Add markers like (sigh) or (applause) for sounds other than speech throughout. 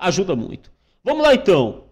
ajuda muito. Vamos lá então.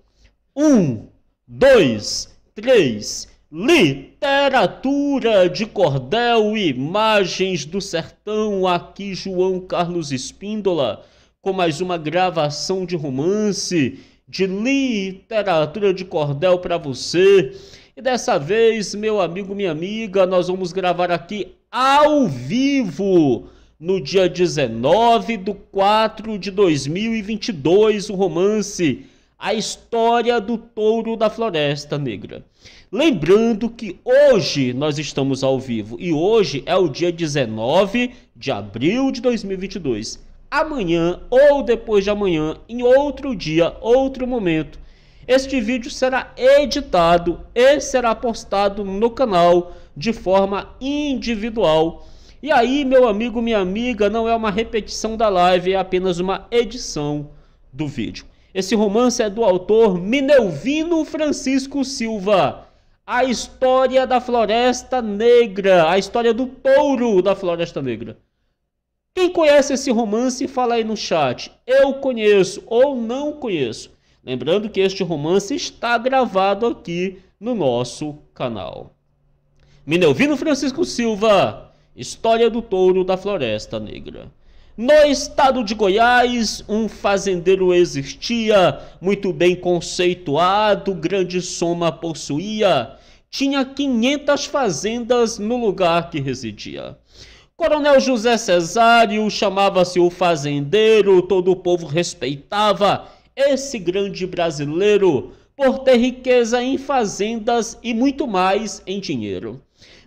Um, dois, três. Literatura de cordel e imagens do sertão. Aqui João Carlos Espíndola com mais uma gravação de romance de literatura de cordel para você. E dessa vez, meu amigo, minha amiga, nós vamos gravar aqui ao vivo no dia 19 de 4 de 2022, o romance A História do Touro da Floresta Negra. Lembrando que hoje nós estamos ao vivo e hoje é o dia 19 de abril de 2022. Amanhã ou depois de amanhã, em outro dia, outro momento, este vídeo será editado e será postado no canal de forma individual e aí, meu amigo, minha amiga, não é uma repetição da live, é apenas uma edição do vídeo. Esse romance é do autor Minelvino Francisco Silva. A história da Floresta Negra, a história do touro da Floresta Negra. Quem conhece esse romance, fala aí no chat. Eu conheço ou não conheço. Lembrando que este romance está gravado aqui no nosso canal. Minelvino Francisco Silva História do touro da Floresta Negra. No estado de Goiás, um fazendeiro existia, muito bem conceituado, grande soma possuía, tinha 500 fazendas no lugar que residia. Coronel José Cesário chamava-se o fazendeiro, todo o povo respeitava esse grande brasileiro por ter riqueza em fazendas e muito mais em dinheiro.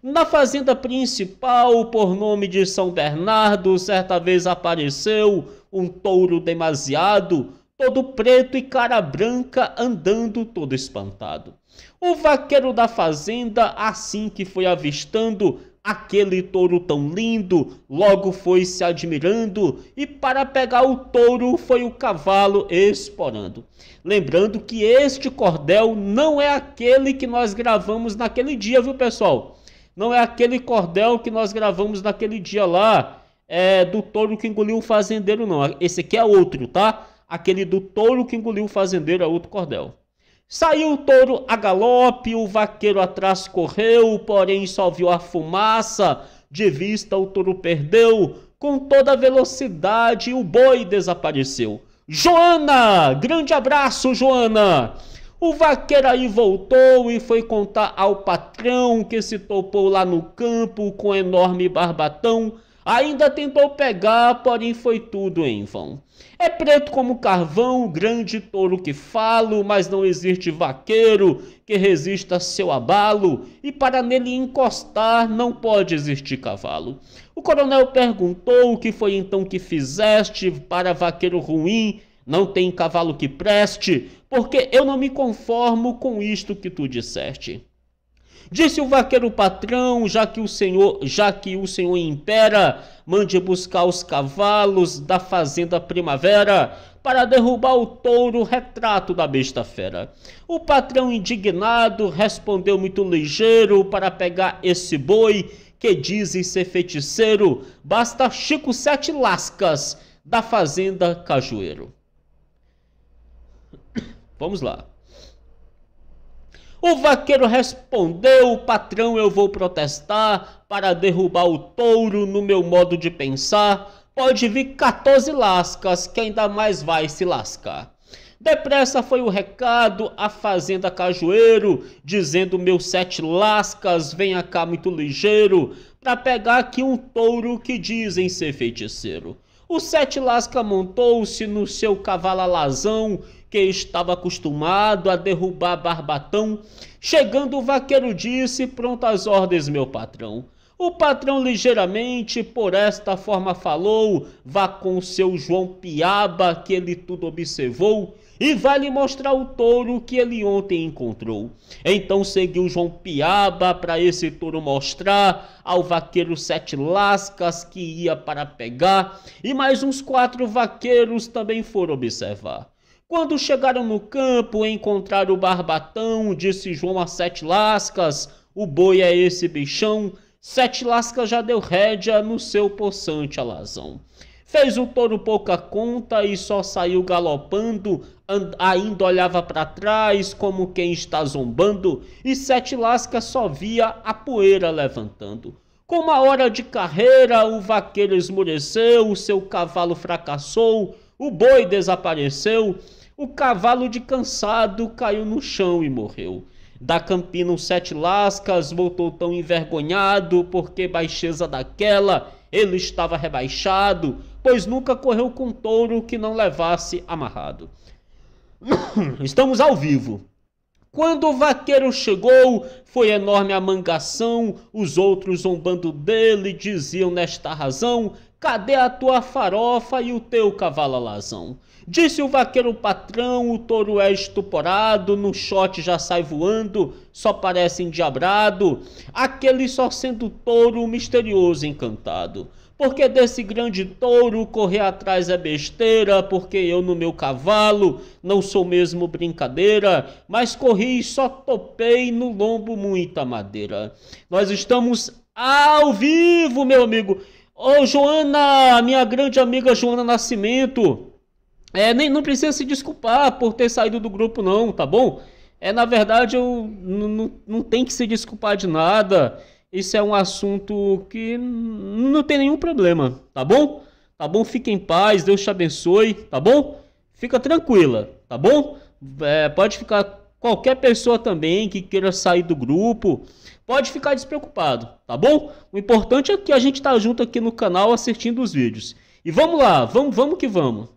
Na fazenda principal, por nome de São Bernardo, certa vez apareceu um touro demasiado, todo preto e cara branca, andando todo espantado. O vaqueiro da fazenda, assim que foi avistando aquele touro tão lindo, logo foi se admirando e para pegar o touro foi o cavalo esporando. Lembrando que este cordel não é aquele que nós gravamos naquele dia, viu pessoal? não é aquele cordel que nós gravamos naquele dia lá, é, do touro que engoliu o fazendeiro, não. Esse aqui é outro, tá? Aquele do touro que engoliu o fazendeiro é outro cordel. Saiu o touro a galope, o vaqueiro atrás correu, porém só viu a fumaça. De vista, o touro perdeu com toda a velocidade o boi desapareceu. Joana! Grande abraço, Joana! O vaqueiro aí voltou e foi contar ao patrão que se topou lá no campo com enorme barbatão. Ainda tentou pegar, porém foi tudo em vão. É preto como carvão, grande touro que falo, mas não existe vaqueiro que resista seu abalo, e para nele encostar não pode existir cavalo. O coronel perguntou o que foi então que fizeste para vaqueiro ruim não tem cavalo que preste, porque eu não me conformo com isto que tu disseste. Disse o vaqueiro patrão, já que o senhor, já que o senhor impera, mande buscar os cavalos da fazenda primavera para derrubar o touro retrato da besta fera. O patrão indignado respondeu muito ligeiro para pegar esse boi que dizem ser feiticeiro, basta Chico sete lascas da fazenda Cajueiro. Vamos lá. O vaqueiro respondeu: Patrão, eu vou protestar para derrubar o touro no meu modo de pensar. Pode vir 14 lascas, que ainda mais vai se lascar. Depressa foi o recado à fazenda Cajueiro, dizendo: Meu sete lascas, venha cá muito ligeiro, para pegar aqui um touro que dizem ser feiticeiro. O sete lasca montou-se no seu cavalo alazão que estava acostumado a derrubar Barbatão. Chegando o vaqueiro disse: Prontas ordens, meu patrão. O patrão ligeiramente por esta forma falou: Vá com seu João Piaba, que ele tudo observou, e vai lhe mostrar o touro que ele ontem encontrou. Então seguiu João Piaba para esse touro mostrar ao vaqueiro sete lascas que ia para pegar, e mais uns quatro vaqueiros também foram observar. Quando chegaram no campo, encontraram o barbatão, disse João a Sete Lascas, o boi é esse bichão, Sete Lascas já deu rédea no seu poçante alazão. Fez o touro pouca conta e só saiu galopando, ainda olhava para trás como quem está zombando, e Sete Lascas só via a poeira levantando. Com uma hora de carreira, o vaqueiro esmoreceu, o seu cavalo fracassou, o boi desapareceu, o cavalo de cansado caiu no chão e morreu. Da campina uns sete lascas voltou tão envergonhado, porque baixeza daquela ele estava rebaixado, pois nunca correu com touro que não levasse amarrado. (coughs) Estamos ao vivo. Quando o vaqueiro chegou, foi enorme a mangação, os outros zombando dele diziam nesta razão: Cadê a tua farofa e o teu cavalo alazão? Disse o vaqueiro patrão, o touro é estuporado, no shot já sai voando, só parece endiabrado, aquele só sendo touro misterioso encantado. Porque desse grande touro correr atrás é besteira, porque eu no meu cavalo não sou mesmo brincadeira, mas corri e só topei no lombo muita madeira. Nós estamos ao vivo, meu amigo. Ô, Joana, minha grande amiga Joana Nascimento. É, nem, não precisa se desculpar por ter saído do grupo, não, tá bom? É, na verdade, eu não tem que se desculpar de nada. Isso é um assunto que não tem nenhum problema, tá bom? Tá bom? Fique em paz, Deus te abençoe, tá bom? Fica tranquila, tá bom? É, pode ficar qualquer pessoa também que queira sair do grupo, pode ficar despreocupado, tá bom? O importante é que a gente tá junto aqui no canal assistindo os vídeos. E vamos lá, vamos, vamos que vamos.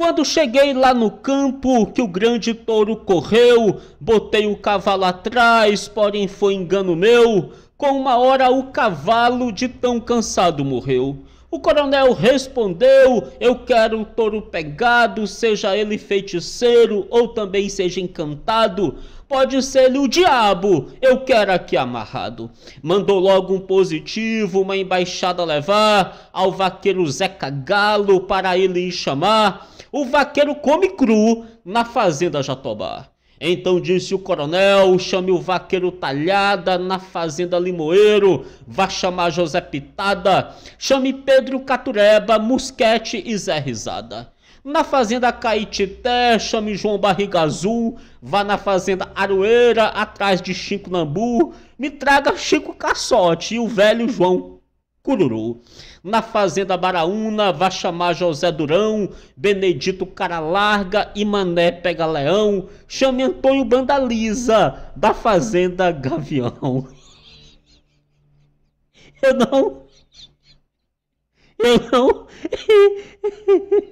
Quando cheguei lá no campo que o grande touro correu, botei o cavalo atrás, porém foi engano meu. Com uma hora o cavalo de tão cansado morreu. O coronel respondeu: Eu quero o touro pegado, seja ele feiticeiro ou também seja encantado. Pode ser o diabo, eu quero aqui amarrado. Mandou logo um positivo, uma embaixada levar ao vaqueiro Zeca Galo para ele chamar o vaqueiro come cru na fazenda Jatobá. Então disse o coronel: chame o vaqueiro Talhada na fazenda Limoeiro, vá chamar José Pitada, chame Pedro Catureba, Musquete e Zé Risada. Na fazenda Caetité, chame João Barriga Azul, vá na fazenda Aroeira, atrás de Chico Nambu, me traga Chico Caçote e o velho João Cururu na Fazenda Baraúna, vai chamar José Durão, Benedito Cara Larga e Mané Pega Leão, chame Antônio Bandaliza, da Fazenda Gavião. (laughs) Eu não. Eu não. (laughs)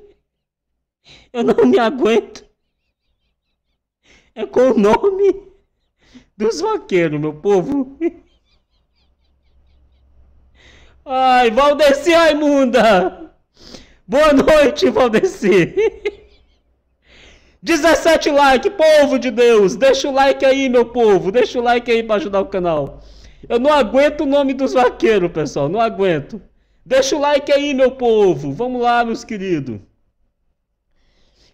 Eu não me aguento. É com o nome dos vaqueiros, meu povo. (laughs) Ai, Valdeci Raimunda! Boa noite, Valdeci! 17 (laughs) likes, povo de Deus! Deixa o like aí, meu povo! Deixa o like aí para ajudar o canal. Eu não aguento o nome dos vaqueiros, pessoal. Não aguento. Deixa o like aí, meu povo. Vamos lá, meus queridos.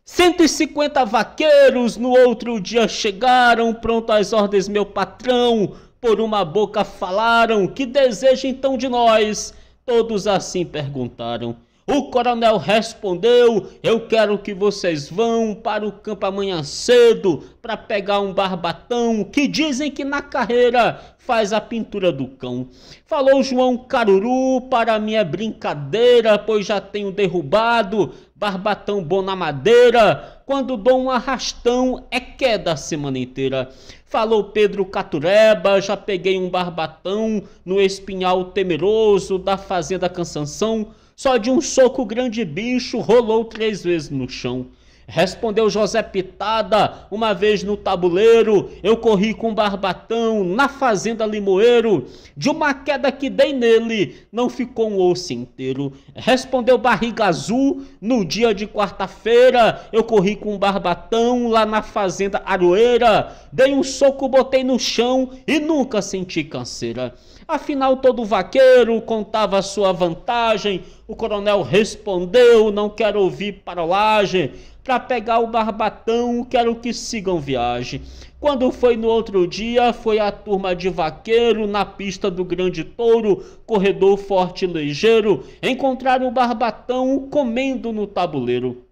150 vaqueiros no outro dia chegaram, pronto às ordens, meu patrão por uma boca falaram, que deseja então de nós? Todos assim perguntaram. O coronel respondeu: Eu quero que vocês vão para o campo amanhã cedo para pegar um barbatão que dizem que na carreira faz a pintura do cão. Falou João Caruru: Para minha brincadeira, pois já tenho derrubado barbatão bom na madeira, quando dou um arrastão é queda a semana inteira. Falou Pedro Catureba, já peguei um barbatão no espinhal temeroso da fazenda Cansanção só de um soco o grande bicho rolou três vezes no chão. Respondeu José Pitada, uma vez no tabuleiro, eu corri com barbatão na fazenda Limoeiro, de uma queda que dei nele, não ficou um osso inteiro. Respondeu Barriga Azul, no dia de quarta-feira, eu corri com barbatão lá na fazenda Aroeira, dei um soco, botei no chão e nunca senti canseira. Afinal, todo vaqueiro contava sua vantagem. O coronel respondeu: Não quero ouvir parolagem. Para pegar o barbatão, quero que sigam viagem. Quando foi no outro dia, foi a turma de vaqueiro na pista do grande touro, corredor forte e ligeiro, encontraram o barbatão comendo no tabuleiro.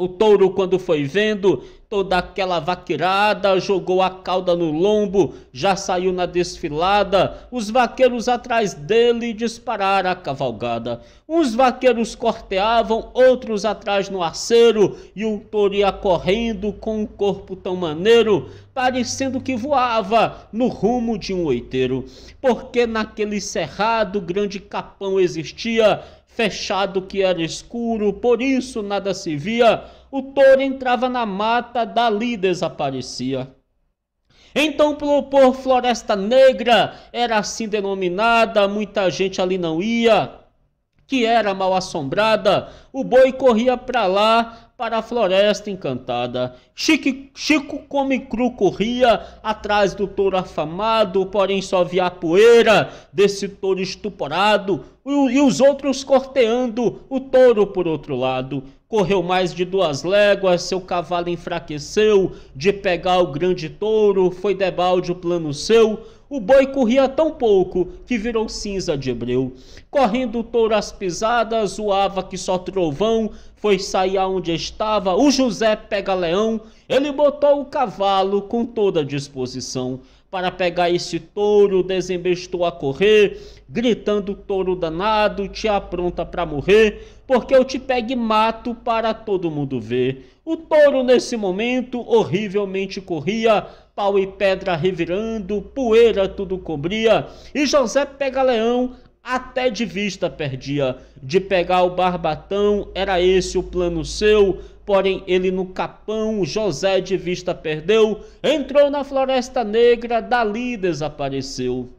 O touro, quando foi vendo toda aquela vaqueirada, jogou a cauda no lombo, já saiu na desfilada. Os vaqueiros atrás dele dispararam a cavalgada. Uns vaqueiros corteavam, outros atrás no arceiro, e o touro ia correndo com um corpo tão maneiro, parecendo que voava no rumo de um oiteiro. Porque naquele cerrado grande capão existia fechado que era escuro, por isso nada se via. O touro entrava na mata, dali desaparecia. Então, por Floresta Negra, era assim denominada, muita gente ali não ia, que era mal assombrada. O boi corria para lá, para a Floresta Encantada. Chique, Chico Come Cru corria atrás do touro afamado, porém só via a poeira desse touro estuporado e, e os outros corteando o touro por outro lado. Correu mais de duas léguas, seu cavalo enfraqueceu, de pegar o grande touro, foi debalde o plano seu. O boi corria tão pouco que virou cinza de breu. Correndo o touro às pisadas, zoava que só trovão, foi sair aonde estava, o José pega leão, ele botou o cavalo com toda a disposição para pegar esse touro, desembestou a correr, gritando touro danado, te apronta para morrer, porque eu te pego e mato para todo mundo ver. O touro nesse momento horrivelmente corria, pau e pedra revirando, poeira tudo cobria, e José pega leão até de vista perdia. De pegar o barbatão, era esse o plano seu, porém ele no capão, José de vista perdeu, entrou na Floresta Negra, dali desapareceu.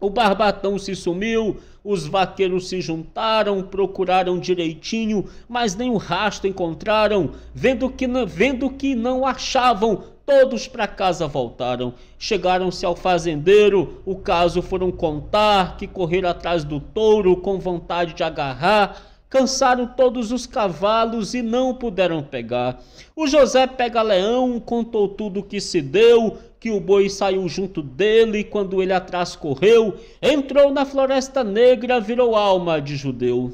O barbatão se sumiu, os vaqueiros se juntaram, procuraram direitinho, mas nem o rasto encontraram. Vendo que, vendo que não achavam, Todos para casa voltaram. Chegaram-se ao fazendeiro, o caso foram contar, que correram atrás do touro com vontade de agarrar. Cansaram todos os cavalos e não puderam pegar. O José pega leão, contou tudo o que se deu, que o boi saiu junto dele quando ele atrás correu, entrou na floresta negra, virou alma de judeu.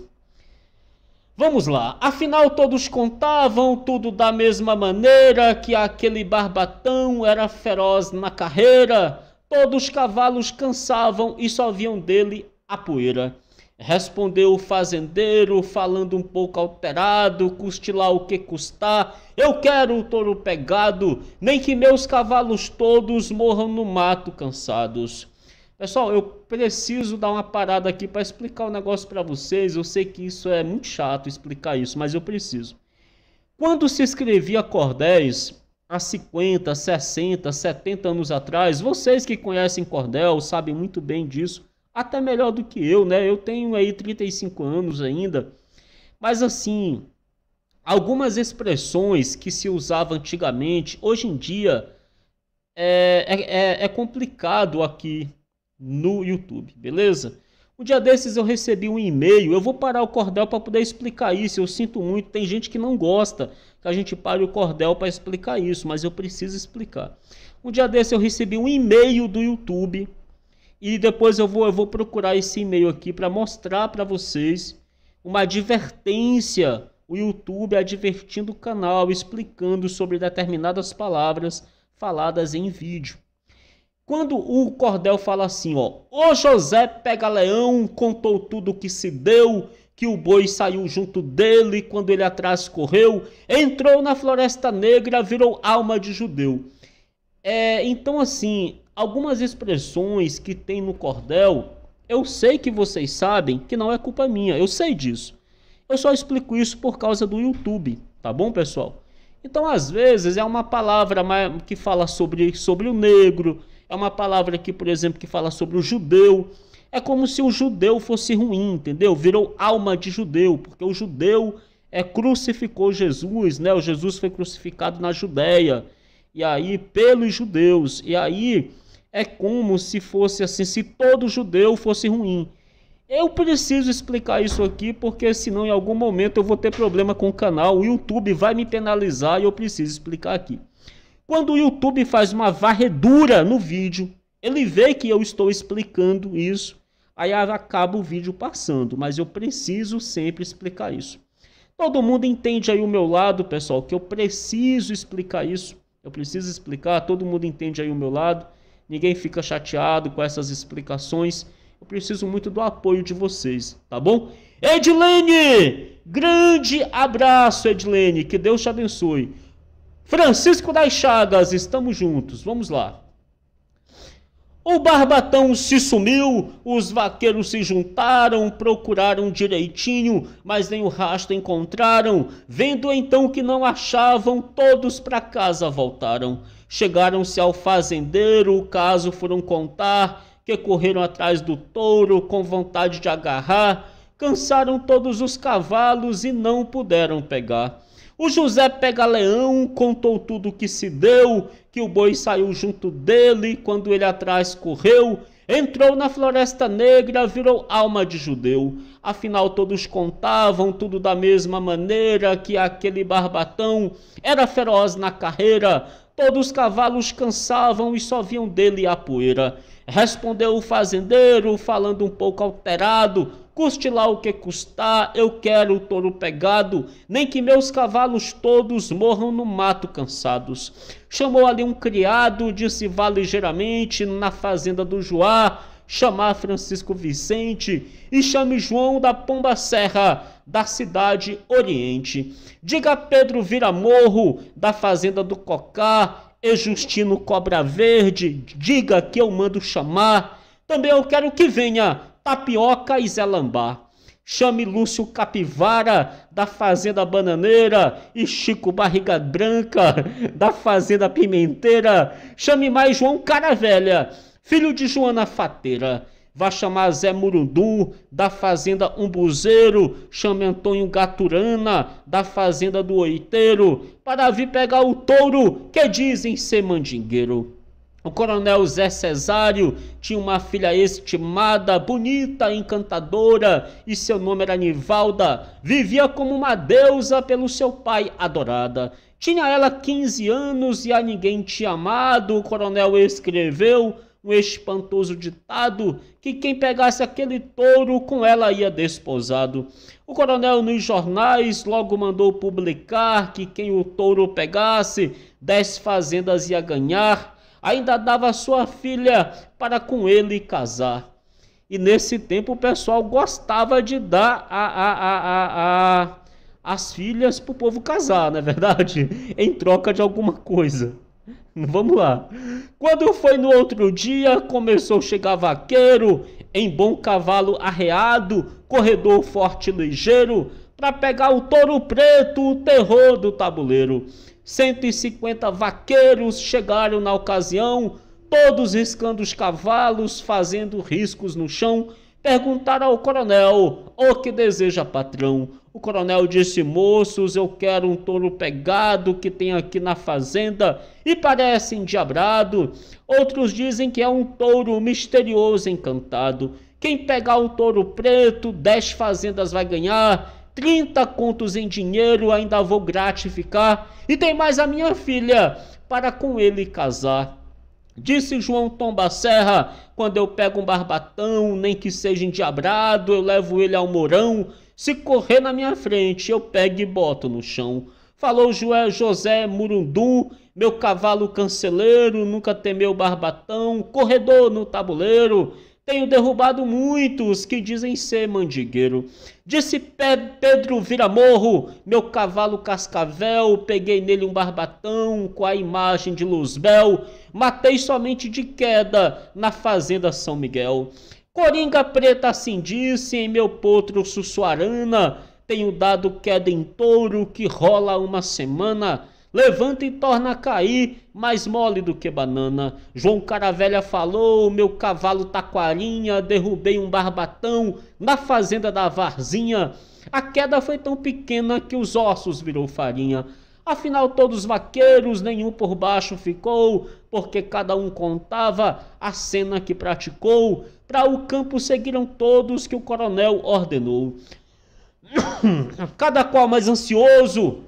Vamos lá, afinal todos contavam tudo da mesma maneira que aquele barbatão era feroz na carreira. Todos os cavalos cansavam e só viam dele a poeira. Respondeu o fazendeiro, falando um pouco alterado, custe lá o que custar, eu quero o touro pegado, nem que meus cavalos todos morram no mato cansados. Pessoal, eu preciso dar uma parada aqui para explicar um negócio para vocês. Eu sei que isso é muito chato explicar isso, mas eu preciso. Quando se escrevia cordéis há 50, 60, 70 anos atrás, vocês que conhecem cordel sabem muito bem disso, até melhor do que eu, né? Eu tenho aí 35 anos ainda. Mas assim, algumas expressões que se usava antigamente, hoje em dia é, é, é, é complicado aqui no YouTube, beleza? Um dia desses eu recebi um e-mail, eu vou parar o cordel para poder explicar isso. Eu sinto muito, tem gente que não gosta que a gente pare o cordel para explicar isso, mas eu preciso explicar. Um dia desses eu recebi um e-mail do YouTube e depois eu vou, eu vou procurar esse e-mail aqui para mostrar para vocês uma advertência. O YouTube advertindo o canal, explicando sobre determinadas palavras faladas em vídeo. Quando o Cordel fala assim, ó, o José pega leão, contou tudo o que se deu, que o boi saiu junto dele quando ele atrás correu, entrou na floresta negra, virou alma de judeu. É, então, assim, algumas expressões que tem no cordel, eu sei que vocês sabem que não é culpa minha, eu sei disso. Eu só explico isso por causa do YouTube, tá bom, pessoal? Então, às vezes, é uma palavra que fala sobre, sobre o negro, é uma palavra aqui, por exemplo, que fala sobre o judeu. É como se o judeu fosse ruim, entendeu? Virou alma de judeu, porque o judeu é, crucificou Jesus, né? O Jesus foi crucificado na Judéia, e aí pelos judeus. E aí é como se fosse assim, se todo judeu fosse ruim. Eu preciso explicar isso aqui porque senão em algum momento eu vou ter problema com o canal, o YouTube vai me penalizar e eu preciso explicar aqui. Quando o YouTube faz uma varredura no vídeo, ele vê que eu estou explicando isso, aí acaba o vídeo passando, mas eu preciso sempre explicar isso. Todo mundo entende aí o meu lado, pessoal, que eu preciso explicar isso. Eu preciso explicar, todo mundo entende aí o meu lado. Ninguém fica chateado com essas explicações. Eu preciso muito do apoio de vocês, tá bom? Edilene! Grande abraço, Edilene. Que Deus te abençoe. Francisco das Chagas, estamos juntos, vamos lá. O barbatão se sumiu, os vaqueiros se juntaram, procuraram direitinho, mas nem o rastro encontraram. Vendo então que não achavam, todos para casa voltaram. Chegaram-se ao fazendeiro, o caso foram contar, que correram atrás do touro com vontade de agarrar. Cansaram todos os cavalos e não puderam pegar o José pega leão, contou tudo o que se deu, que o boi saiu junto dele, quando ele atrás correu, entrou na floresta negra, virou alma de judeu. Afinal, todos contavam tudo da mesma maneira, que aquele barbatão era feroz na carreira, todos os cavalos cansavam e só viam dele a poeira. Respondeu o fazendeiro, falando um pouco alterado: Custe lá o que custar, eu quero o touro pegado, nem que meus cavalos todos morram no mato cansados. Chamou ali um criado, disse vá ligeiramente na fazenda do Joá, chamar Francisco Vicente e chame João da Pomba Serra, da cidade Oriente. Diga a Pedro Viramorro, da fazenda do Cocá, e Justino Cobra Verde, diga que eu mando chamar. Também eu quero que venha Tapioca e Zé Lambá. Chame Lúcio Capivara, da Fazenda Bananeira, e Chico Barriga Branca, da Fazenda Pimenteira. Chame mais João Cara Velha, filho de Joana Fateira vai chamar Zé Murundu, da Fazenda Umbuzeiro, chame Antônio Gaturana, da Fazenda do Oiteiro, para vir pegar o touro que dizem ser mandingueiro. O coronel Zé Cesário tinha uma filha estimada, bonita, encantadora, e seu nome era Nivalda. Vivia como uma deusa pelo seu pai adorada. Tinha ela 15 anos e a ninguém tinha amado, o coronel escreveu um espantoso ditado que quem pegasse aquele touro com ela ia desposado. O coronel nos jornais logo mandou publicar que quem o touro pegasse, dez fazendas ia ganhar, ainda dava sua filha para com ele casar. E nesse tempo o pessoal gostava de dar a, a, a, a, a as filhas para o povo casar, não é verdade? (laughs) Em troca de alguma coisa. (laughs) Vamos lá. Quando foi no outro dia, começou a chegar vaqueiro, em bom cavalo arreado, corredor forte e ligeiro, para pegar o touro preto, o terror do tabuleiro. 150 vaqueiros chegaram na ocasião, todos riscando os cavalos, fazendo riscos no chão. Perguntaram ao coronel o que deseja, patrão. O coronel disse: Moços, eu quero um touro pegado que tem aqui na fazenda e parece endiabrado. Outros dizem que é um touro misterioso encantado. Quem pegar o touro preto, dez fazendas vai ganhar, trinta contos em dinheiro ainda vou gratificar. E tem mais a minha filha para com ele casar. Disse João Tomba Serra: quando eu pego um barbatão, nem que seja endiabrado, eu levo ele ao morão. Se correr na minha frente, eu pego e boto no chão. Falou João José Murundum, meu cavalo canceleiro, nunca temeu barbatão, corredor no tabuleiro. Tenho derrubado muitos que dizem ser mandigueiro. Disse Pedro Viramorro, meu cavalo cascavel, peguei nele um barbatão com a imagem de Luzbel, matei somente de queda na fazenda São Miguel. Coringa preta assim disse, em meu potro sussuarana, tenho dado queda em touro que rola uma semana, levanta e torna a cair, mais mole do que banana. João Caravelha falou: meu cavalo taquarinha, tá derrubei um barbatão na fazenda da Varzinha. A queda foi tão pequena que os ossos virou farinha. Afinal, todos vaqueiros, nenhum por baixo ficou, porque cada um contava a cena que praticou. Para o campo seguiram todos que o coronel ordenou. (coughs) Cada qual mais ansioso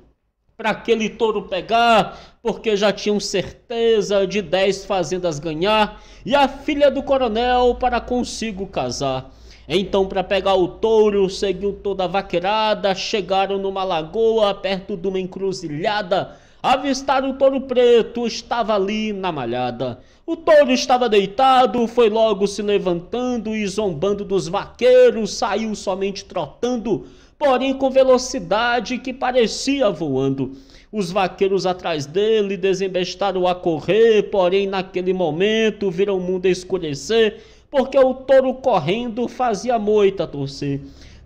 para aquele touro pegar, porque já tinham certeza de dez fazendas ganhar, e a filha do coronel para consigo casar. Então, para pegar o touro, seguiu toda a vaqueirada. chegaram numa lagoa perto de uma encruzilhada, avistaram o touro preto, estava ali na malhada. O touro estava deitado, foi logo se levantando e zombando dos vaqueiros, saiu somente trotando porém com velocidade que parecia voando. Os vaqueiros atrás dele desembestaram a correr, porém naquele momento viram o mundo escurecer, porque o touro correndo fazia moita torcer.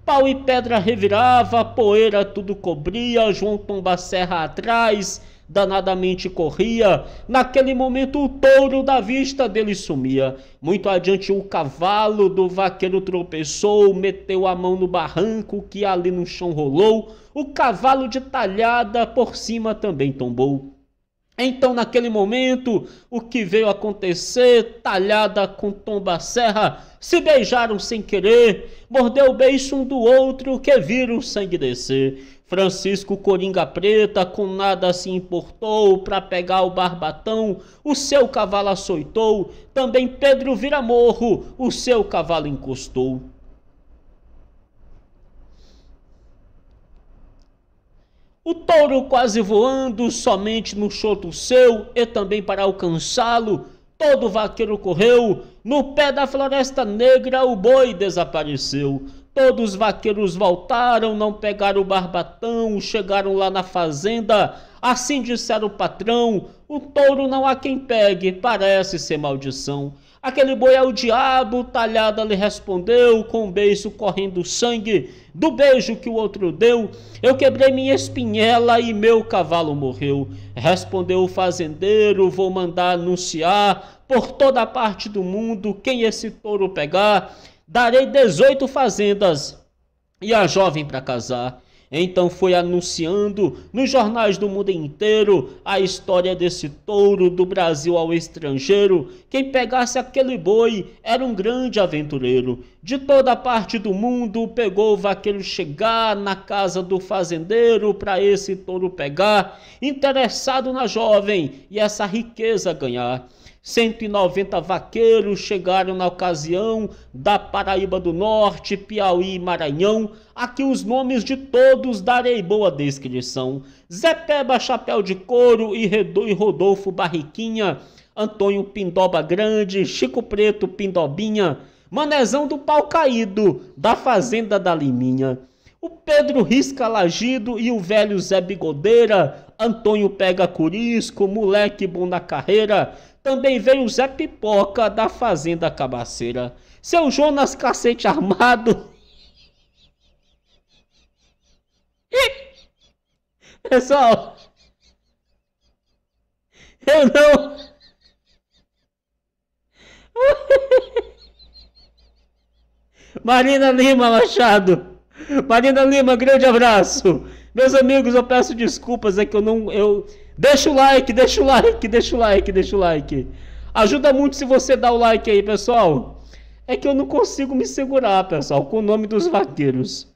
Pau e pedra revirava, poeira tudo cobria, João Pomba Serra atrás, danadamente corria. Naquele momento, o touro da vista dele sumia. Muito adiante, o cavalo do vaqueiro tropeçou, meteu a mão no barranco que ali no chão rolou. O cavalo de talhada por cima também tombou. Então, naquele momento, o que veio acontecer, talhada com tomba-serra, se beijaram sem querer, mordeu o beiço um do outro, que viram o sangue descer. Francisco Coringa Preta com nada se importou para pegar o barbatão, o seu cavalo açoitou, também Pedro Viramorro, o seu cavalo encostou. O touro quase voando, somente no choto seu, e também para alcançá-lo, todo vaqueiro correu, no pé da floresta negra o boi desapareceu. Todos os vaqueiros voltaram, não pegaram o barbatão, chegaram lá na fazenda. Assim disseram o patrão: o touro não há quem pegue, parece ser maldição. Aquele boi é o diabo, talhada lhe respondeu, com um beijo correndo sangue, do beijo que o outro deu, eu quebrei minha espinhela e meu cavalo morreu. Respondeu o fazendeiro, vou mandar anunciar por toda a parte do mundo quem esse touro pegar darei 18 fazendas e a jovem para casar. Então foi anunciando nos jornais do mundo inteiro a história desse touro do Brasil ao estrangeiro. Quem pegasse aquele boi era um grande aventureiro. De toda parte do mundo pegou o vaqueiro chegar na casa do fazendeiro para esse touro pegar, interessado na jovem e essa riqueza ganhar. 190 vaqueiros chegaram na ocasião da Paraíba do Norte, Piauí e Maranhão. Aqui os nomes de todos darei boa descrição: Zé Peba Chapéu de Couro e Rodolfo Barriquinha, Antônio Pindoba Grande, Chico Preto Pindobinha, Manezão do Pau Caído, da Fazenda da Liminha. O Pedro Risca Lagido e o velho Zé Bigodeira, Antônio Pega Curisco, Moleque Bom na Carreira, também veio o Zé Pipoca da Fazenda Cabaceira. Seu Jonas Cacete Armado. Pessoal, (laughs) é eu não. (laughs) Marina Lima Machado. Marina Lima, grande abraço. Meus amigos, eu peço desculpas, é que eu não. Eu, Deixa o like, deixa o like, deixa o like, deixa o like. Ajuda muito se você dá o like aí, pessoal. É que eu não consigo me segurar, pessoal, com o nome dos vaqueiros.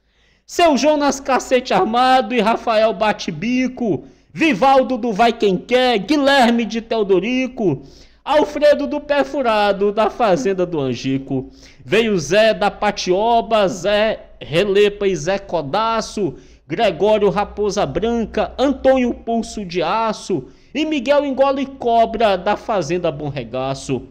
Seu Jonas Cacete Armado e Rafael Bate-Bico, Vivaldo do Vai Quem Quer, Guilherme de Teodorico, Alfredo do perfurado da Fazenda do Angico. Veio Zé da Patioba, Zé Relepa e Zé Codaço. Gregório Raposa Branca, Antônio Pulso de Aço e Miguel Engole Cobra da Fazenda Bom Regaço.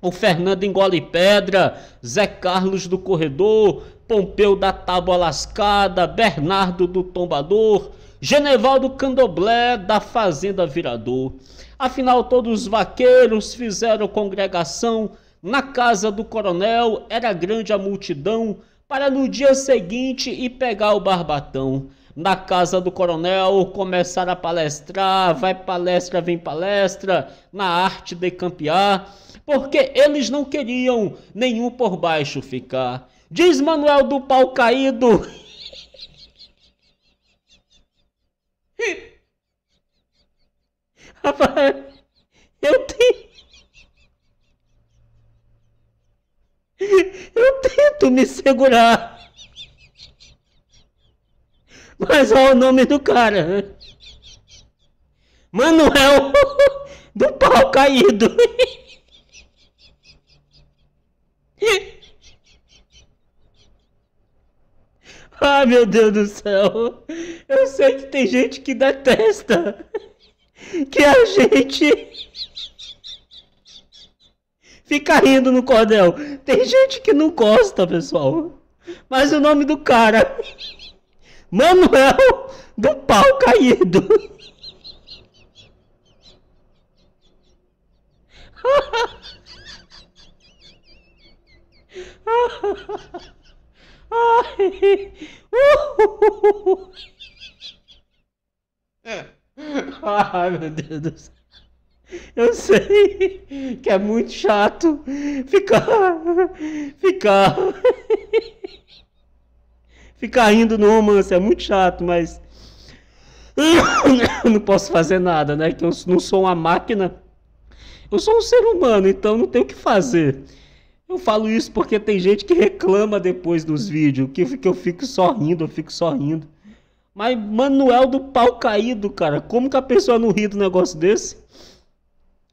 O Fernando Engole Pedra, Zé Carlos do Corredor, Pompeu da Tábua Lascada, Bernardo do Tombador, Genevaldo Candoblé da Fazenda Virador. Afinal, todos os vaqueiros fizeram congregação na casa do coronel, era grande a multidão, para no dia seguinte ir pegar o barbatão na casa do coronel, começar a palestrar, vai palestra, vem palestra, na arte de campear, porque eles não queriam nenhum por baixo ficar. Diz Manuel do pau caído. (laughs) Rapaz, eu tenho. tento me segurar. Mas olha o nome do cara. Manuel do pau caído. Ah, meu Deus do céu. Eu sei que tem gente que detesta que a gente fica rindo no cordel. Tem gente que não gosta, pessoal. Mas o nome do cara. (laughs) Manuel do pau caído. Ai. (laughs) Ai, meu Deus do céu. Eu sei que é muito chato ficar. ficar. ficar indo no romance, é muito chato, mas. (coughs) não posso fazer nada, né? Que eu não sou uma máquina. Eu sou um ser humano, então não tenho o que fazer. Eu falo isso porque tem gente que reclama depois dos vídeos, que eu fico sorrindo, eu fico sorrindo. Mas Manuel do pau caído, cara, como que a pessoa não ri do negócio desse?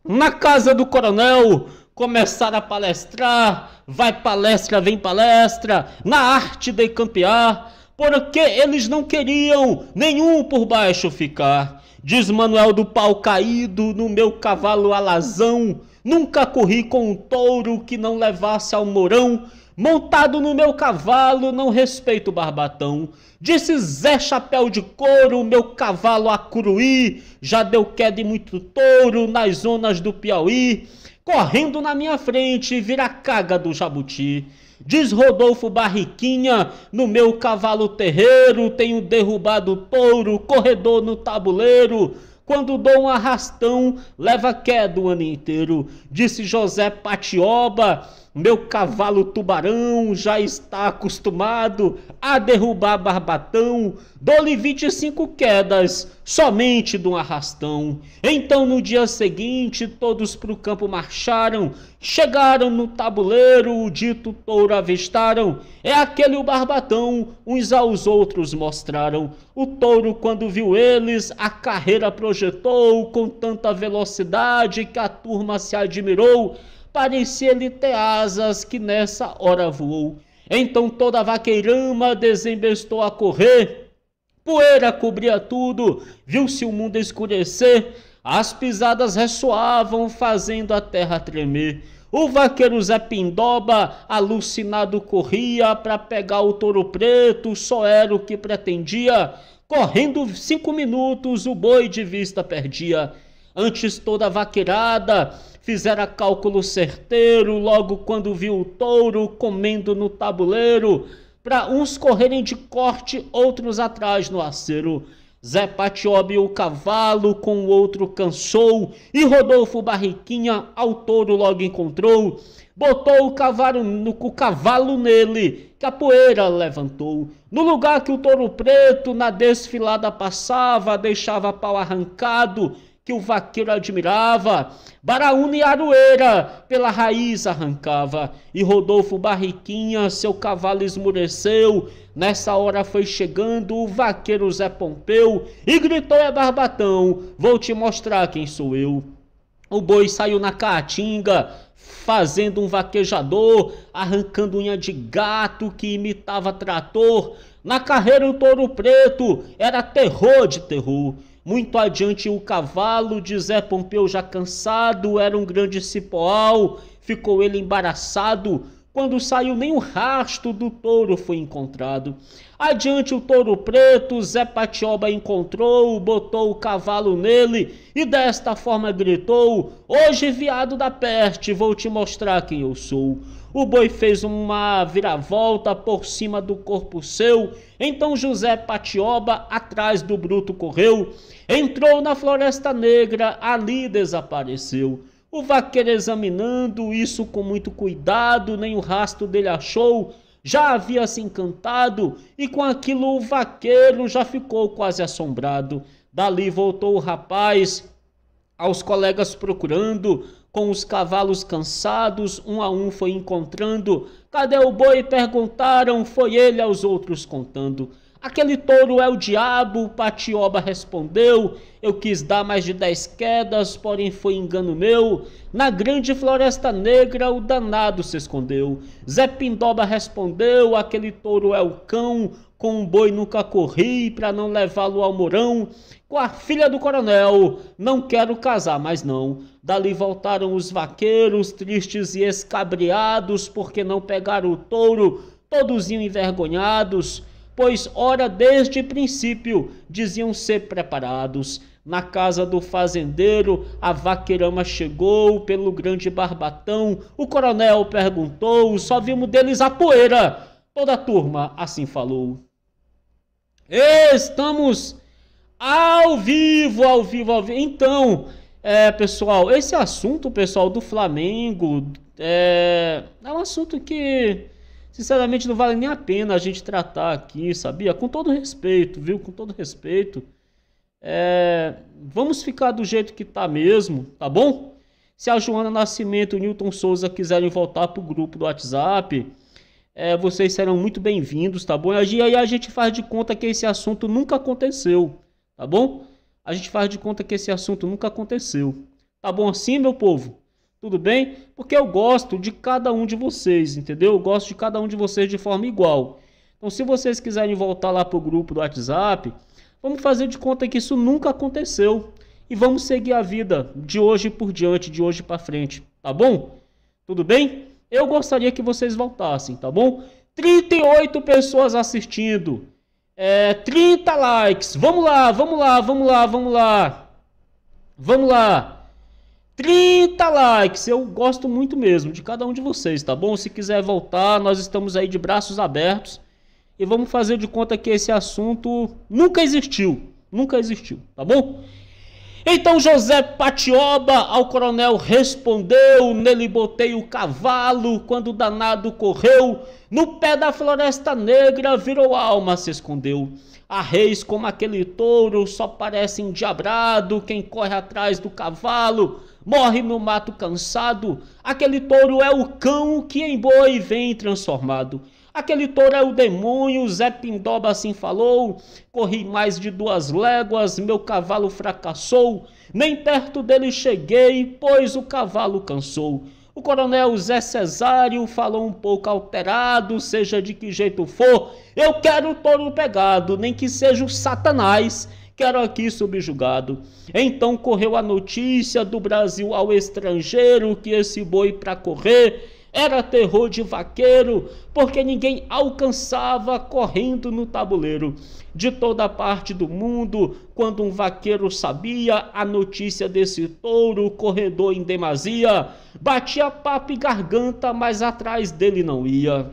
na casa do coronel, começar a palestrar, vai palestra, vem palestra, na arte de campear, porque eles não queriam nenhum por baixo ficar. Diz Manuel do pau caído no meu cavalo alazão, nunca corri com um touro que não levasse ao morão, Montado no meu cavalo, não respeito o barbatão. Disse Zé Chapéu de Couro, meu cavalo a cruí. já deu queda e muito touro nas zonas do Piauí. Correndo na minha frente, vira caga do jabuti. Diz Rodolfo Barriquinha, no meu cavalo terreiro, tenho derrubado touro, corredor no tabuleiro. Quando dou um arrastão, leva queda o ano inteiro. Disse José Patioba, meu cavalo tubarão já está acostumado a derrubar barbatão. Dou-lhe 25 quedas, somente de um arrastão. Então no dia seguinte, todos para o campo marcharam. Chegaram no tabuleiro, o dito touro avistaram. É aquele o barbatão, uns aos outros mostraram. O touro, quando viu eles, a carreira projetou com tanta velocidade que a turma se admirou parecia-lhe ter asas que nessa hora voou. Então toda a vaqueirama desembestou a correr, poeira cobria tudo, viu-se o mundo escurecer, as pisadas ressoavam, fazendo a terra tremer. O vaqueiro Zé Pindoba, alucinado, corria para pegar o touro preto, só era o que pretendia. Correndo cinco minutos, o boi de vista perdia. Antes toda a vaqueirada fizera cálculo certeiro logo quando viu o touro comendo no tabuleiro, para uns correrem de corte, outros atrás no acero. Zé Patiobe o cavalo com o outro cansou, e Rodolfo Barriquinha ao touro logo encontrou. Botou o cavalo, o cavalo nele, que a poeira levantou. No lugar que o touro preto na desfilada passava, deixava pau arrancado, que o vaqueiro admirava. Baraúna e Aruera pela raiz arrancava, e Rodolfo Barriquinha seu cavalo esmureceu. Nessa hora foi chegando o vaqueiro Zé Pompeu e gritou: É barbatão, vou te mostrar quem sou eu. O boi saiu na caatinga, fazendo um vaquejador, arrancando unha de gato que imitava trator. Na carreira o touro preto era terror de terror. Muito adiante, o cavalo de Zé Pompeu, já cansado, era um grande cipoal, ficou ele embaraçado. Quando saiu, nem o rasto do touro foi encontrado. Adiante o touro preto, Zé Patioba encontrou, botou o cavalo nele e desta forma gritou: Hoje, viado da peste, vou te mostrar quem eu sou. O boi fez uma viravolta por cima do corpo seu. Então José Patioba atrás do bruto correu. Entrou na Floresta Negra, ali desapareceu. O vaqueiro examinando isso com muito cuidado, nem o rastro dele achou já havia se encantado e com aquilo o vaqueiro já ficou quase assombrado. Dali voltou o rapaz aos colegas procurando, com os cavalos cansados, um a um foi encontrando. Cadê o boi? perguntaram, foi ele aos outros contando. Aquele touro é o diabo, Patioba respondeu. Eu quis dar mais de dez quedas, porém foi engano meu. Na grande floresta negra o danado se escondeu. Zé Pindoba respondeu: Aquele touro é o cão, com um boi nunca corri para não levá-lo ao morão. Com a filha do coronel, não quero casar, mas não. Dali voltaram os vaqueiros, tristes e escabriados, porque não pegaram o touro, todos iam envergonhados, pois ora desde princípio diziam ser preparados. Na casa do fazendeiro, a vaqueirama chegou pelo grande barbatão. O coronel perguntou, só vimos deles a poeira Toda a turma assim falou. Estamos ao vivo, ao vivo, ao vivo. Então, é, pessoal, esse assunto, pessoal, do Flamengo é, é um assunto que, sinceramente, não vale nem a pena a gente tratar aqui, sabia? Com todo respeito, viu? Com todo respeito. É, vamos ficar do jeito que tá mesmo, tá bom? Se a Joana Nascimento e o Newton Souza quiserem voltar pro grupo do WhatsApp, é, vocês serão muito bem-vindos, tá bom? E aí a gente faz de conta que esse assunto nunca aconteceu, tá bom? A gente faz de conta que esse assunto nunca aconteceu. Tá bom assim, meu povo? Tudo bem? Porque eu gosto de cada um de vocês, entendeu? Eu gosto de cada um de vocês de forma igual. Então, se vocês quiserem voltar lá pro grupo do WhatsApp, vamos fazer de conta que isso nunca aconteceu e vamos seguir a vida de hoje por diante, de hoje para frente, tá bom? Tudo bem? Eu gostaria que vocês voltassem, tá bom? 38 pessoas assistindo. É, 30 likes. Vamos lá, vamos lá, vamos lá, vamos lá. Vamos lá. 30 likes. Eu gosto muito mesmo de cada um de vocês, tá bom? Se quiser voltar, nós estamos aí de braços abertos. E vamos fazer de conta que esse assunto nunca existiu. Nunca existiu, tá bom? Então José Patioba ao coronel respondeu, nele botei o cavalo, quando o danado correu, no pé da floresta negra virou alma, se escondeu. A reis como aquele touro, só parece endiabrado, quem corre atrás do cavalo, morre no mato cansado, aquele touro é o cão que em boi vem transformado. Aquele touro é o demônio, Zé Pindoba assim falou. Corri mais de duas léguas, meu cavalo fracassou. Nem perto dele cheguei, pois o cavalo cansou. O coronel Zé Cesário falou um pouco alterado, seja de que jeito for. Eu quero o touro pegado, nem que seja o Satanás quero aqui subjugado. Então correu a notícia do Brasil ao estrangeiro que esse boi para correr era terror de vaqueiro, porque ninguém alcançava correndo no tabuleiro. De toda parte do mundo, quando um vaqueiro sabia a notícia desse touro corredor em demasia, batia papo e garganta, mas atrás dele não ia.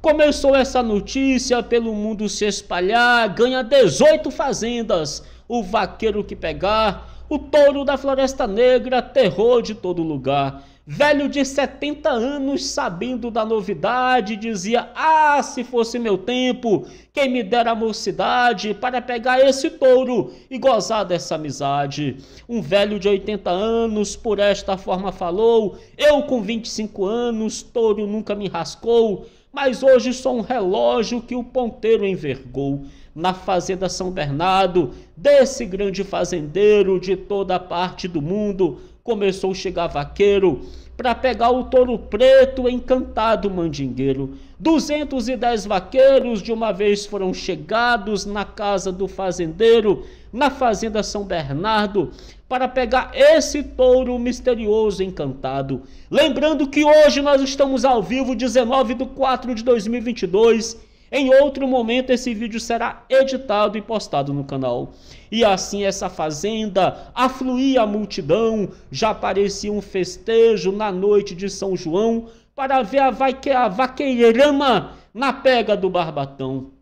Começou essa notícia pelo mundo se espalhar, ganha 18 fazendas. O vaqueiro que pegar, o touro da Floresta Negra, terror de todo lugar. Velho de 70 anos, sabendo da novidade, dizia: Ah, se fosse meu tempo, quem me dera a mocidade para pegar esse touro e gozar dessa amizade. Um velho de 80 anos, por esta forma falou: Eu com 25 anos, touro nunca me rascou mas hoje sou um relógio que o ponteiro envergou. Na fazenda São Bernardo, desse grande fazendeiro de toda a parte do mundo, começou a chegar vaqueiro para pegar o touro preto encantado mandingueiro. 210 vaqueiros de uma vez foram chegados na casa do fazendeiro, na fazenda São Bernardo, para pegar esse touro misterioso encantado. Lembrando que hoje nós estamos ao vivo, 19 de 4 de 2022 em outro momento, esse vídeo será editado e postado no canal. E assim essa fazenda afluía a multidão, já parecia um festejo na noite de São João, para ver a, vaque, a vaqueirama na pega do barbatão.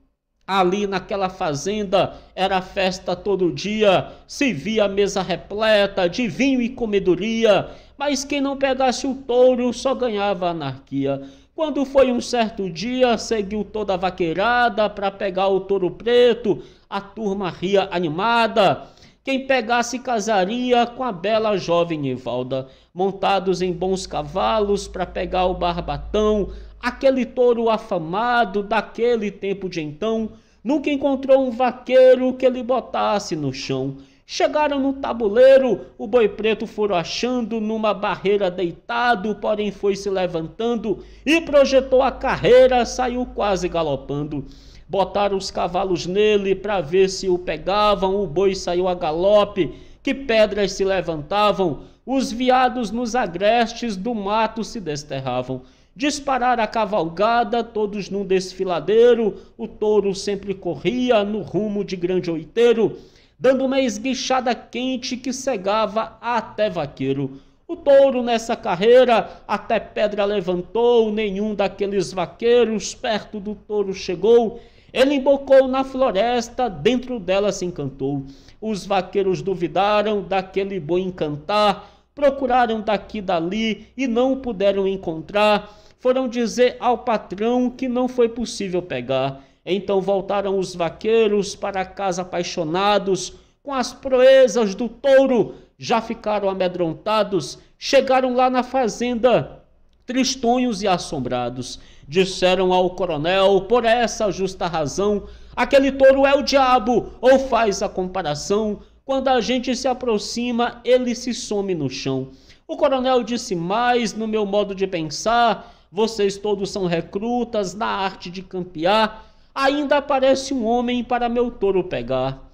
Ali naquela fazenda era festa todo dia, se via mesa repleta de vinho e comedoria, mas quem não pegasse o touro só ganhava anarquia. Quando foi um certo dia, seguiu toda a vaqueirada para pegar o touro preto, a turma ria animada. Quem pegasse casaria com a bela jovem Nivalda, montados em bons cavalos para pegar o barbatão, aquele touro afamado daquele tempo de então, nunca encontrou um vaqueiro que lhe botasse no chão. Chegaram no tabuleiro, o boi preto foram achando numa barreira deitado, porém foi se levantando e projetou a carreira, saiu quase galopando. Botaram os cavalos nele para ver se o pegavam, o boi saiu a galope, que pedras se levantavam, os viados nos agrestes do mato se desterravam. Dispararam a cavalgada, todos num desfiladeiro, o touro sempre corria no rumo de grande oiteiro dando uma esguichada quente que cegava até vaqueiro. O touro nessa carreira até pedra levantou, nenhum daqueles vaqueiros perto do touro chegou. Ele embocou na floresta, dentro dela se encantou. Os vaqueiros duvidaram daquele boi encantar, procuraram daqui dali e não puderam encontrar. Foram dizer ao patrão que não foi possível pegar. Então voltaram os vaqueiros para casa apaixonados com as proezas do touro. Já ficaram amedrontados, chegaram lá na fazenda, tristonhos e assombrados. Disseram ao coronel, por essa justa razão, aquele touro é o diabo, ou faz a comparação. Quando a gente se aproxima, ele se some no chão. O coronel disse mais, no meu modo de pensar, vocês todos são recrutas na arte de campear ainda aparece um homem para meu touro pegar.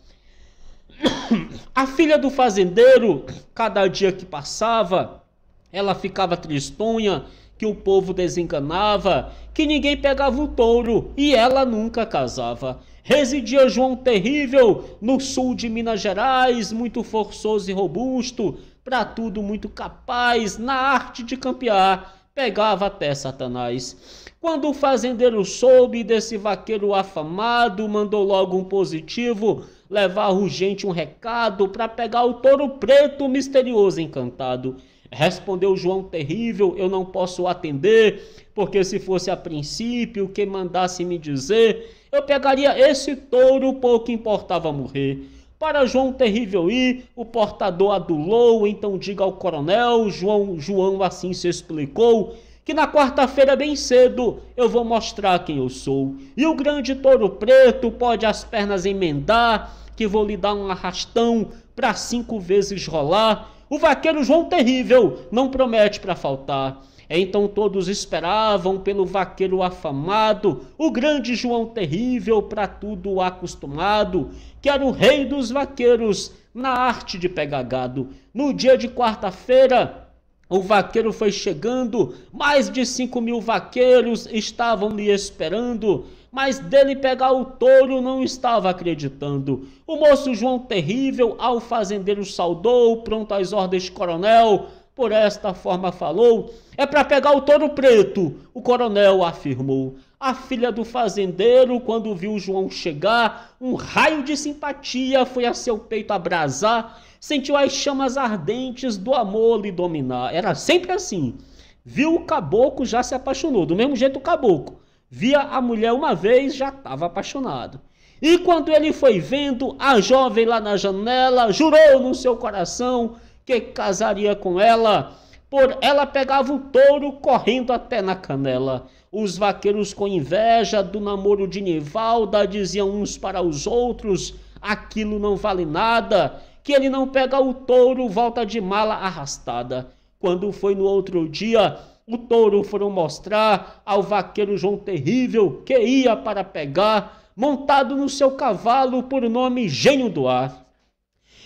A filha do fazendeiro, cada dia que passava, ela ficava tristonha, que o povo desenganava, que ninguém pegava o touro e ela nunca casava. Residia João Terrível no sul de Minas Gerais, muito forçoso e robusto, para tudo muito capaz, na arte de campear pegava até Satanás. Quando o fazendeiro soube desse vaqueiro afamado, mandou logo um positivo levar urgente um recado para pegar o touro preto misterioso encantado. Respondeu João Terrível: Eu não posso atender, porque se fosse a princípio que mandasse me dizer, eu pegaria esse touro, pouco importava morrer. Para João Terrível ir, o portador adulou, então diga ao coronel, João, João assim se explicou, que na quarta-feira bem cedo eu vou mostrar quem eu sou. E o grande touro preto pode as pernas emendar, que vou lhe dar um arrastão para cinco vezes rolar. O vaqueiro João Terrível não promete para faltar. Então todos esperavam pelo vaqueiro afamado, o grande João Terrível para tudo acostumado que era o rei dos vaqueiros na arte de pegar gado. No dia de quarta-feira, o vaqueiro foi chegando, mais de cinco mil vaqueiros estavam lhe esperando, mas dele pegar o touro não estava acreditando. O moço João Terrível ao fazendeiro saudou, pronto às ordens, coronel, por esta forma falou: é para pegar o touro preto, o coronel afirmou. A filha do fazendeiro, quando viu João chegar, um raio de simpatia foi a seu peito abrasar, sentiu as chamas ardentes do amor lhe dominar. Era sempre assim. Viu o caboclo, já se apaixonou. Do mesmo jeito o caboclo. Via a mulher uma vez, já estava apaixonado. E quando ele foi vendo a jovem lá na janela, jurou no seu coração que casaria com ela. Por ela pegava o touro correndo até na canela. Os vaqueiros, com inveja do namoro de Nivalda, diziam uns para os outros: aquilo não vale nada, que ele não pega o touro, volta de mala arrastada. Quando foi no outro dia, o touro foram mostrar ao vaqueiro João Terrível que ia para pegar, montado no seu cavalo por nome Gênio do Ar.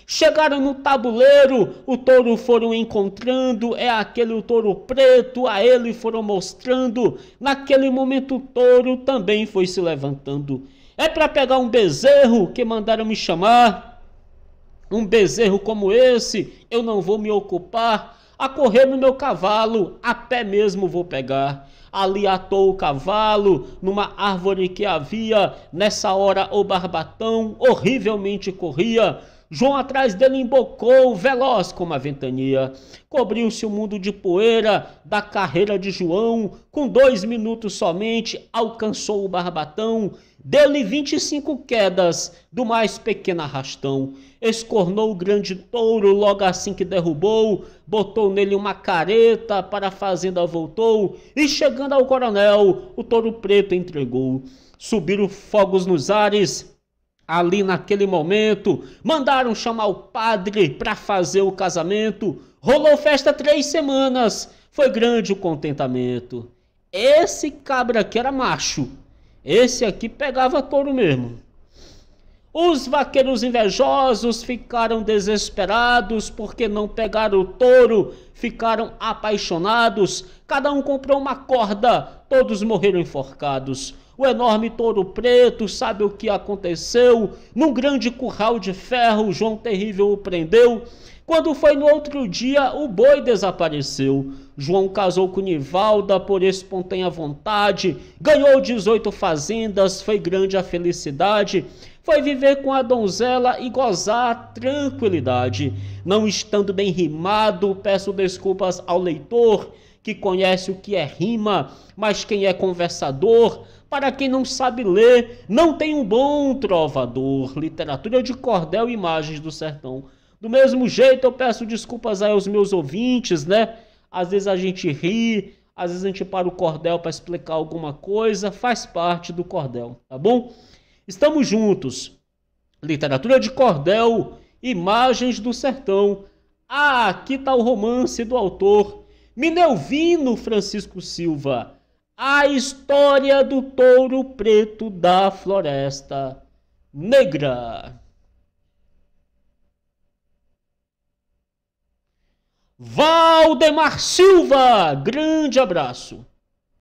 Chegaram no tabuleiro, o touro foram encontrando, é aquele o touro preto, a ele foram mostrando. Naquele momento o touro também foi se levantando. É para pegar um bezerro que mandaram me chamar. Um bezerro como esse, eu não vou me ocupar. A correr no meu cavalo, a pé mesmo vou pegar ali atou o cavalo numa árvore que havia. Nessa hora, o barbatão horrivelmente corria. João atrás dele embocou, veloz como a ventania. Cobriu-se o mundo de poeira da carreira de João. Com dois minutos somente, alcançou o barbatão. Deu-lhe 25 quedas do mais pequeno arrastão. Escornou o grande touro logo assim que derrubou. Botou nele uma careta, para a fazenda voltou. E chegando ao coronel, o touro preto entregou. Subiram fogos nos ares, ali naquele momento, mandaram chamar o padre para fazer o casamento, rolou festa três semanas, foi grande o contentamento. Esse cabra aqui era macho, esse aqui pegava touro mesmo. Os vaqueiros invejosos ficaram desesperados porque não pegaram o touro, ficaram apaixonados. Cada um comprou uma corda, todos morreram enforcados. O enorme touro preto sabe o que aconteceu. Num grande curral de ferro, João Terrível o prendeu. Quando foi no outro dia, o boi desapareceu. João casou com Nivalda por espontânea vontade, ganhou 18 fazendas, foi grande a felicidade. Foi viver com a donzela e gozar a tranquilidade. Não estando bem rimado, peço desculpas ao leitor que conhece o que é rima, mas quem é conversador, para quem não sabe ler, não tem um bom trovador. Literatura de cordel e imagens do sertão. Do mesmo jeito, eu peço desculpas aí aos meus ouvintes, né? Às vezes a gente ri, às vezes a gente para o cordel para explicar alguma coisa, faz parte do cordel, tá bom? Estamos juntos. Literatura de cordel, imagens do sertão. Ah, aqui está o romance do autor Minelvino Francisco Silva, a história do touro preto da floresta negra. Valdemar Silva, grande abraço.